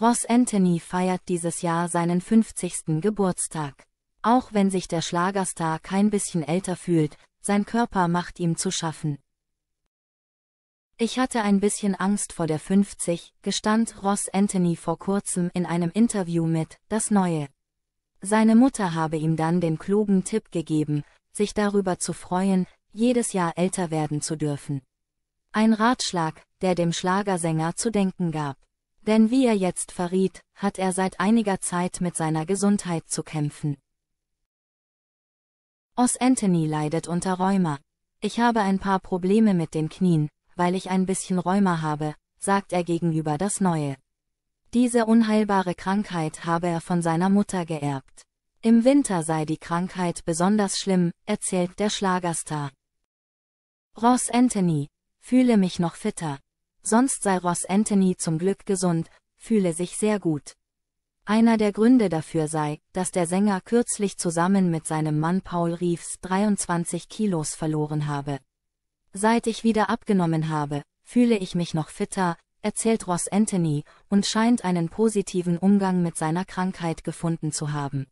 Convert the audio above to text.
Ross Anthony feiert dieses Jahr seinen 50. Geburtstag. Auch wenn sich der Schlagerstar kein bisschen älter fühlt, sein Körper macht ihm zu schaffen. Ich hatte ein bisschen Angst vor der 50, gestand Ross Anthony vor kurzem in einem Interview mit Das Neue. Seine Mutter habe ihm dann den klugen Tipp gegeben, sich darüber zu freuen, jedes Jahr älter werden zu dürfen. Ein Ratschlag, der dem Schlagersänger zu denken gab. Denn wie er jetzt verriet, hat er seit einiger Zeit mit seiner Gesundheit zu kämpfen. Os Anthony leidet unter Rheuma. Ich habe ein paar Probleme mit den Knien, weil ich ein bisschen Rheuma habe, sagt er gegenüber das Neue. Diese unheilbare Krankheit habe er von seiner Mutter geerbt. Im Winter sei die Krankheit besonders schlimm, erzählt der Schlagerstar. Ross Anthony, fühle mich noch fitter. Sonst sei Ross Anthony zum Glück gesund, fühle sich sehr gut. Einer der Gründe dafür sei, dass der Sänger kürzlich zusammen mit seinem Mann Paul Reeves 23 Kilos verloren habe. Seit ich wieder abgenommen habe, fühle ich mich noch fitter, erzählt Ross Anthony, und scheint einen positiven Umgang mit seiner Krankheit gefunden zu haben.